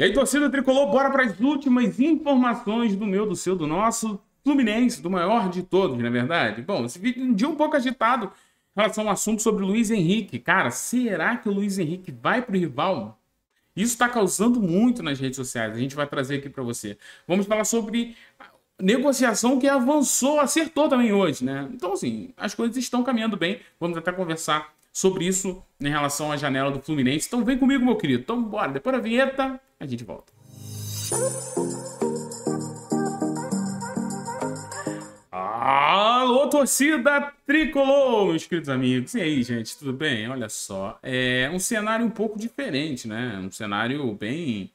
E aí, torcida tricolor, bora para as últimas informações do meu, do seu, do nosso Fluminense, do maior de todos, na é verdade. Bom, esse vídeo é um dia um pouco agitado em relação ao assunto sobre o Luiz Henrique. Cara, será que o Luiz Henrique vai para o rival? Isso está causando muito nas redes sociais. A gente vai trazer aqui para você. Vamos falar sobre negociação que avançou, acertou também hoje, né? Então, assim, as coisas estão caminhando bem. Vamos até conversar sobre isso em relação à janela do Fluminense. Então vem comigo, meu querido. Então bora, depois da vinheta, a gente volta. Alô, torcida tricolor, meus queridos amigos. E aí, gente, tudo bem? Olha só, é um cenário um pouco diferente, né? Um cenário bem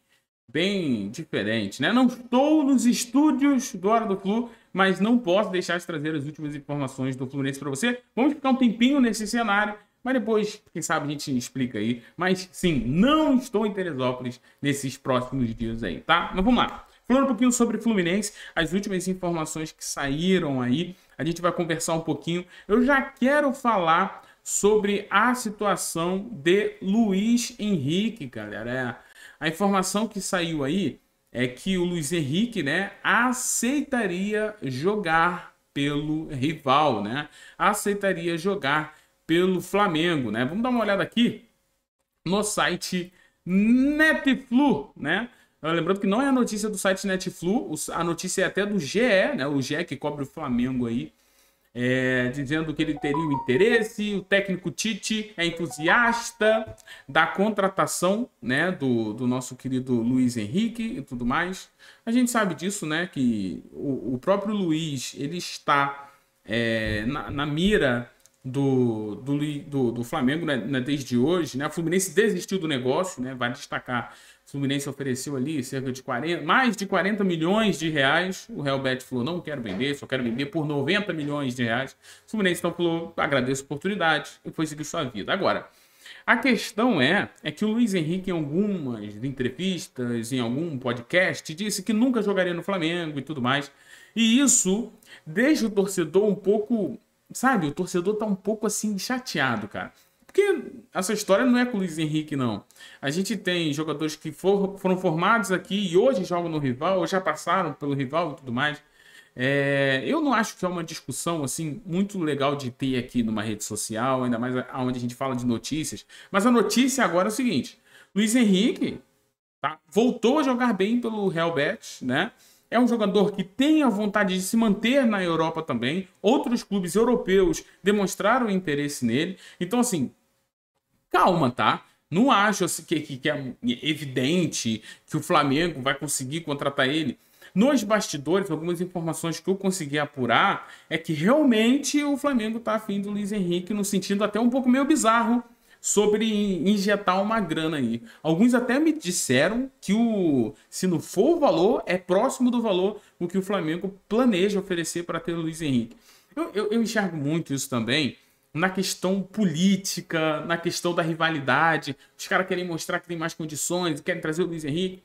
bem diferente, né? Não estou nos estúdios do Hora do Flu, mas não posso deixar de trazer as últimas informações do Fluminense para você. Vamos ficar um tempinho nesse cenário mas depois, quem sabe, a gente explica aí. Mas sim, não estou em Teresópolis nesses próximos dias aí, tá? Mas vamos lá. Falando um pouquinho sobre Fluminense, as últimas informações que saíram aí, a gente vai conversar um pouquinho. Eu já quero falar sobre a situação de Luiz Henrique, galera. É, a informação que saiu aí é que o Luiz Henrique, né, aceitaria jogar pelo rival, né? Aceitaria jogar pelo Flamengo, né? Vamos dar uma olhada aqui no site Netflu, né? Ah, lembrando que não é a notícia do site Netflu, a notícia é até do GE, né? O GE que cobre o Flamengo aí, é, dizendo que ele teria o interesse, o técnico Tite é entusiasta da contratação, né? Do, do nosso querido Luiz Henrique e tudo mais. A gente sabe disso, né? Que o, o próprio Luiz, ele está é, na, na mira do, do, do, do Flamengo né, né desde hoje. Né? O Fluminense desistiu do negócio, né? vale destacar. O Fluminense ofereceu ali cerca de 40, mais de 40 milhões de reais. O Real Bet falou: não quero vender, só quero vender por 90 milhões de reais. O Fluminense então falou: agradeço a oportunidade e foi seguir sua vida. Agora, a questão é, é que o Luiz Henrique, em algumas entrevistas, em algum podcast, disse que nunca jogaria no Flamengo e tudo mais. E isso deixa o torcedor um pouco Sabe, o torcedor tá um pouco assim chateado, cara. Porque essa história não é com o Luiz Henrique, não. A gente tem jogadores que for, foram formados aqui e hoje jogam no rival, ou já passaram pelo rival e tudo mais. É, eu não acho que é uma discussão assim muito legal de ter aqui numa rede social, ainda mais aonde a gente fala de notícias. Mas a notícia agora é o seguinte: Luiz Henrique tá, voltou a jogar bem pelo Real Betis, né? é um jogador que tem a vontade de se manter na Europa também. Outros clubes europeus demonstraram interesse nele. Então, assim, calma, tá? Não acho assim, que, que, que é evidente que o Flamengo vai conseguir contratar ele. Nos bastidores, algumas informações que eu consegui apurar é que realmente o Flamengo está afim do Luiz Henrique, no sentido até um pouco meio bizarro sobre injetar uma grana aí. Alguns até me disseram que o se não for o valor, é próximo do valor o que o Flamengo planeja oferecer para ter o Luiz Henrique. Eu, eu, eu enxergo muito isso também na questão política, na questão da rivalidade. Os caras querem mostrar que tem mais condições, querem trazer o Luiz Henrique.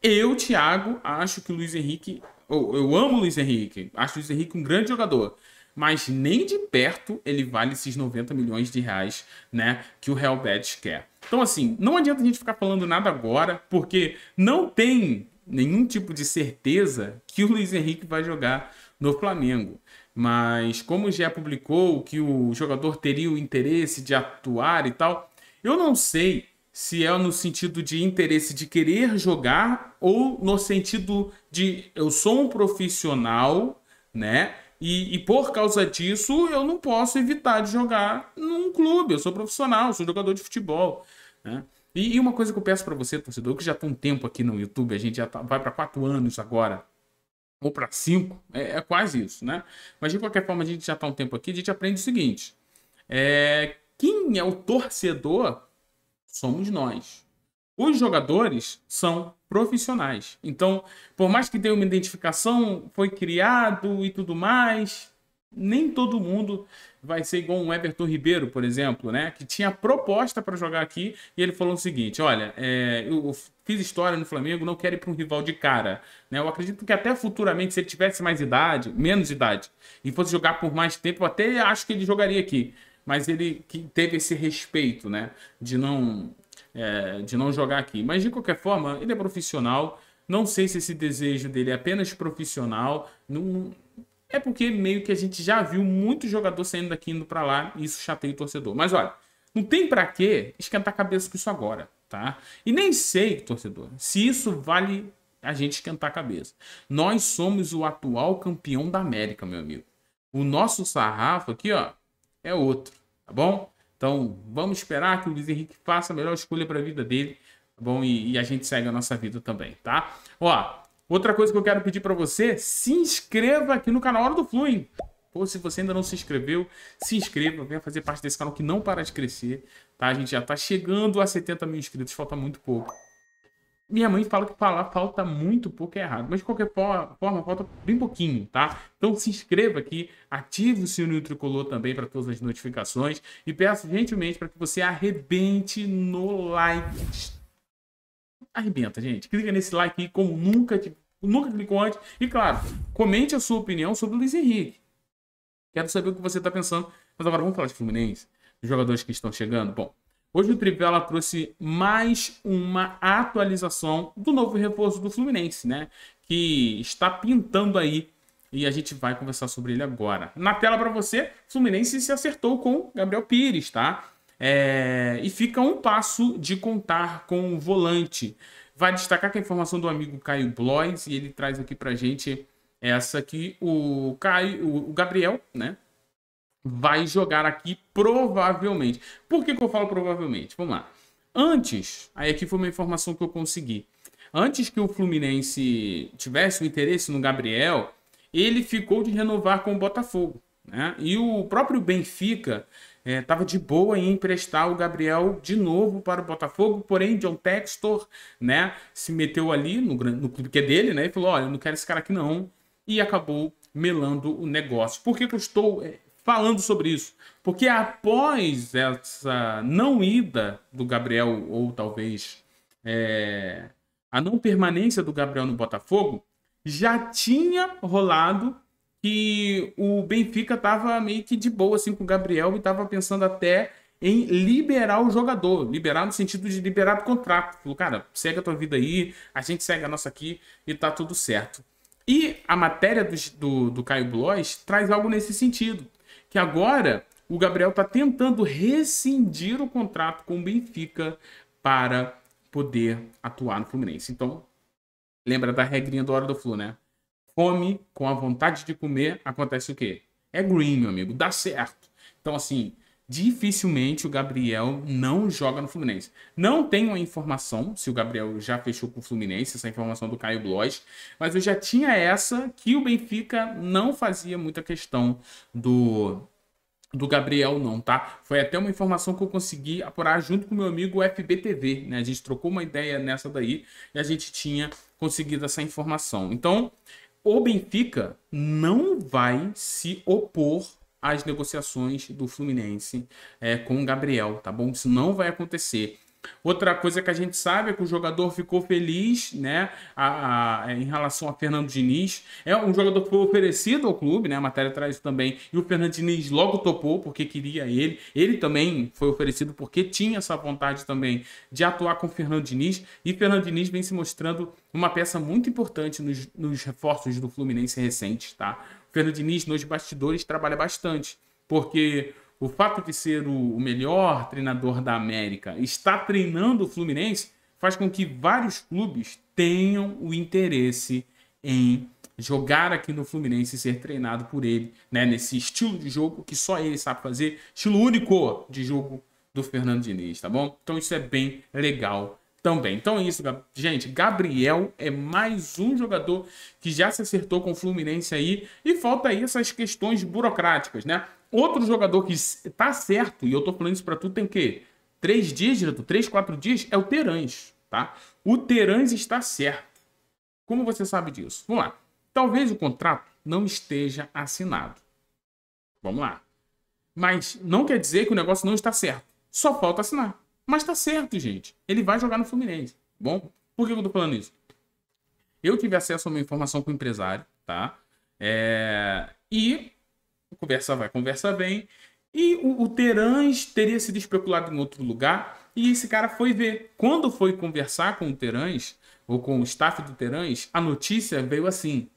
Eu, Thiago, acho que o Luiz Henrique. Eu, eu amo o Luiz Henrique. Acho o Luiz Henrique um grande jogador mas nem de perto ele vale esses 90 milhões de reais, né, que o Real Betis quer. Então assim, não adianta a gente ficar falando nada agora, porque não tem nenhum tipo de certeza que o Luiz Henrique vai jogar no Flamengo. Mas como já publicou que o jogador teria o interesse de atuar e tal, eu não sei se é no sentido de interesse de querer jogar ou no sentido de eu sou um profissional, né? E, e, por causa disso, eu não posso evitar de jogar num clube. Eu sou profissional, sou jogador de futebol. Né? E, e, uma coisa que eu peço para você, torcedor, que já está um tempo aqui no YouTube, a gente já tá, vai para quatro anos agora, ou para cinco, é, é, quase isso, né? Mas de qualquer forma, a gente já está um tempo aqui, a gente aprende o seguinte: é, quem é o torcedor somos nós. Os jogadores são profissionais. Então, por mais que tenha uma identificação, foi criado e tudo mais, nem todo mundo vai ser igual um Everton Ribeiro, por exemplo, né? Que tinha proposta para jogar aqui e ele falou o seguinte: olha, é, eu fiz história no Flamengo, não quero ir para um rival de cara. Né? Eu acredito que até futuramente, se ele tivesse mais idade, menos idade, e fosse jogar por mais tempo, eu até acho que ele jogaria aqui. Mas ele que teve esse respeito, né? De não é, de não jogar aqui. Mas de qualquer forma, ele é profissional. Não sei se esse desejo dele é apenas profissional. Não... É porque meio que a gente já viu muito jogador saindo daqui indo para lá e isso chateia o torcedor. Mas olha, não tem para que esquentar a cabeça com isso agora, tá? E nem sei, torcedor, se isso vale a gente esquentar a cabeça. Nós somos o atual campeão da América, meu amigo. O nosso sarrafo aqui, ó, é outro, tá bom? Então, vamos esperar que o Luiz Henrique faça a melhor escolha para a vida dele, tá bom? E, e, a gente segue a nossa vida também, tá? Ó, outra coisa que eu quero pedir para você, se inscreva aqui no canal Hora do Flu, hein? Ou se você ainda não se inscreveu, se inscreva, venha fazer parte desse canal que não para de crescer, tá? A gente já está chegando a 70 mil inscritos, falta muito pouco. Minha mãe fala que falar falta muito pouco é errado, mas de qualquer forma falta bem pouquinho, tá? Então se inscreva aqui, ative o sininho tricolor também para todas as notificações e peço gentilmente para que você arrebente no like. Arrebenta, gente. Clica nesse like aí como nunca, nunca clicou antes. E claro, comente a sua opinião sobre o Luiz Henrique. Quero saber o que você está pensando. Mas agora vamos falar de Fluminense, jogadores que estão chegando. Bom, Hoje o Trivela trouxe mais uma atualização do novo reforço do Fluminense, né? Que está pintando aí e a gente vai conversar sobre ele agora. Na tela para você, Fluminense se acertou com Gabriel Pires, tá? É... e fica um passo de contar com o volante. Vai destacar que a informação do amigo Caio Blois e ele traz aqui para gente essa que o Caio, o Gabriel, né, vai jogar aqui provavelmente. Por que, que eu falo provavelmente? Vamos lá. Antes, aí aqui foi uma informação que eu consegui. Antes que o Fluminense tivesse o interesse no Gabriel, ele ficou de renovar com o Botafogo. Né? E o próprio Benfica estava é, de boa em emprestar o Gabriel de novo para o Botafogo, porém John Textor né, se meteu ali no, no clube que é dele né, e falou: Olha, eu não quero esse cara aqui não. E acabou melando o negócio. Por que, que eu estou é, falando sobre isso. Porque após essa não ida do Gabriel, ou talvez é, a não permanência do Gabriel no Botafogo, já tinha rolado que o Benfica estava meio que de boa assim com o Gabriel e estava pensando até em liberar o jogador, liberar no sentido de liberar do contrato. Falou, cara, segue a tua vida aí, a gente segue a nossa aqui e tá tudo certo. E a matéria do, do, do Caio Blois traz algo nesse sentido que agora o Gabriel está tentando rescindir o contrato com o Benfica para poder atuar no Fluminense. Então, lembra da regrinha do Hora do Flu, né? Come com a vontade de comer, acontece o quê? É green, meu amigo, dá certo. Então, assim, dificilmente o Gabriel não joga no Fluminense. Não tenho a informação se o Gabriel já fechou com o Fluminense, essa informação do Caio Blois, mas eu já tinha essa que o Benfica não fazia muita questão do do Gabriel não, tá? Foi até uma informação que eu consegui apurar junto com meu amigo FBTV, né? A gente trocou uma ideia nessa daí e a gente tinha conseguido essa informação. Então, o Benfica não vai se opor as negociações do Fluminense é, com o Gabriel, tá bom? Isso não vai acontecer. Outra coisa que a gente sabe é que o jogador ficou feliz, né, a, a, em relação a Fernando Diniz. É um jogador que foi oferecido ao clube, né, a matéria traz também. E o Fernando Diniz logo topou porque queria ele. Ele também foi oferecido porque tinha essa vontade também de atuar com o Fernando Diniz. E Fernando Diniz vem se mostrando uma peça muito importante nos, nos reforços do Fluminense recentes, tá? Fernando Diniz nos bastidores trabalha bastante, porque o fato de ser o melhor treinador da América está treinando o Fluminense faz com que vários clubes tenham o interesse em jogar aqui no Fluminense e ser treinado por ele, né? Nesse estilo de jogo que só ele sabe fazer, estilo único de jogo do Fernando Diniz, tá bom? Então isso é bem legal também. Então é isso, gente. Gabriel é mais um jogador que já se acertou com o Fluminense aí. E falta aí essas questões burocráticas, né? Outro jogador que tá certo, e eu tô falando isso pra tu, tem o quê? Três dias, direto? Três, quatro dias? É o Terãs, tá? O Terãs está certo. Como você sabe disso? Vamos lá. Talvez o contrato não esteja assinado. Vamos lá. Mas não quer dizer que o negócio não está certo. Só falta assinar. Mas tá certo, gente. Ele vai jogar no Fluminense. Tá bom, por que eu tô falando isso? Eu tive acesso a uma informação com o empresário, tá? É... E conversa vai, conversa bem. E o, o Terãs teria sido especulado em outro lugar. E esse cara foi ver. Quando foi conversar com o Terãs, ou com o staff do Terãs, a notícia veio assim.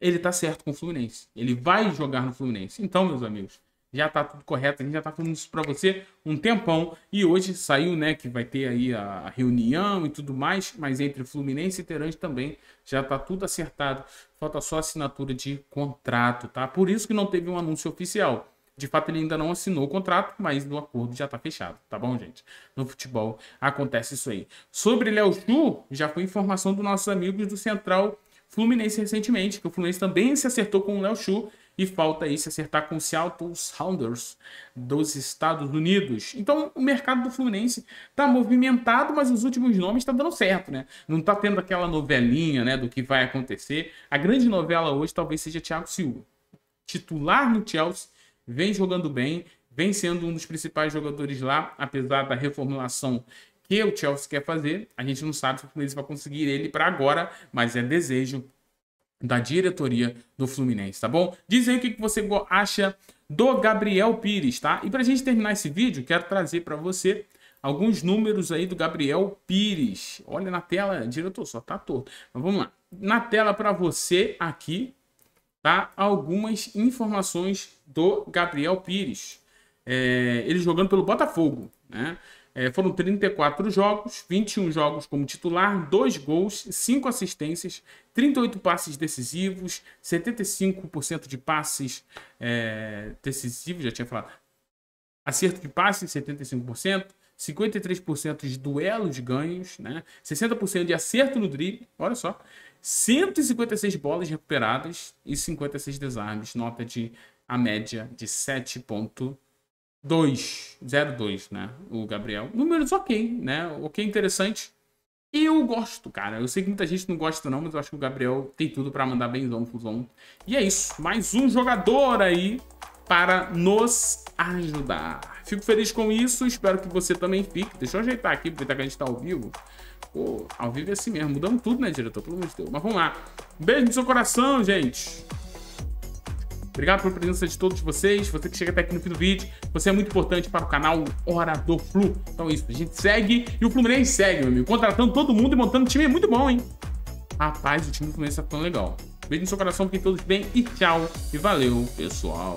Ele tá certo com o Fluminense. Ele vai jogar no Fluminense. Então, meus amigos, já tá tudo correto, a gente já tá falando isso para você um tempão. E hoje saiu, né, que vai ter aí a reunião e tudo mais, mas entre Fluminense e Terante também já tá tudo acertado. Falta só assinatura de contrato, tá? Por isso que não teve um anúncio oficial. De fato, ele ainda não assinou o contrato, mas no acordo já tá fechado, tá bom, gente? No futebol acontece isso aí. Sobre Léo Chu, já foi informação dos nossos amigos do Central Fluminense recentemente, que o Fluminense também se acertou com o Léo Chu e falta aí se acertar com o Seattle Sounders dos Estados Unidos. Então o mercado do Fluminense está movimentado, mas os últimos nomes estão tá dando certo, né? Não está tendo aquela novelinha, né, do que vai acontecer. A grande novela hoje talvez seja Thiago Silva. Titular no Chelsea, vem jogando bem, vem sendo um dos principais jogadores lá, apesar da reformulação que o Chelsea quer fazer. A gente não sabe se o Fluminense vai conseguir ele para agora, mas é desejo da diretoria do Fluminense, tá bom? Diz aí o que você acha do Gabriel Pires, tá? E pra gente terminar esse vídeo, quero trazer para você alguns números aí do Gabriel Pires. Olha na tela, diretor, só tá torto. Mas vamos lá. Na tela para você aqui, tá? Algumas informações do Gabriel Pires. É, ele jogando pelo Botafogo, né? É, foram 34 jogos, 21 jogos como titular, 2 gols, 5 assistências, 38 passes decisivos, 75% de passes é, decisivos, já tinha falado. Acerto de passes, 75%. 53% de duelos ganhos, né? 60% de acerto no drible, olha só. 156 bolas recuperadas e 56 desarmes, nota de a média de 2, 02, né? O Gabriel. Números ok, né? Ok, interessante. E eu gosto, cara. Eu sei que muita gente não gosta, não, mas eu acho que o Gabriel tem tudo para mandar benzão, fusão. E é isso. Mais um jogador aí para nos ajudar. Fico feliz com isso. Espero que você também fique. Deixa eu ajeitar aqui, aproveitar tá que a gente tá ao vivo. Pô, ao vivo é assim mesmo. mudando tudo, né, diretor? Pelo amor de Deus. Mas vamos lá. Beijo no seu coração, gente. Obrigado pela presença de todos vocês. Você que chega até aqui no fim do vídeo, você é muito importante para o canal Hora do Flu. Então é isso, a gente segue e o Fluminense segue, meu amigo. Contratando todo mundo e montando um time é muito bom, hein? Rapaz, o time do Fluminense tá tão legal. Beijo no seu coração, fiquem todos bem e tchau. E valeu, pessoal.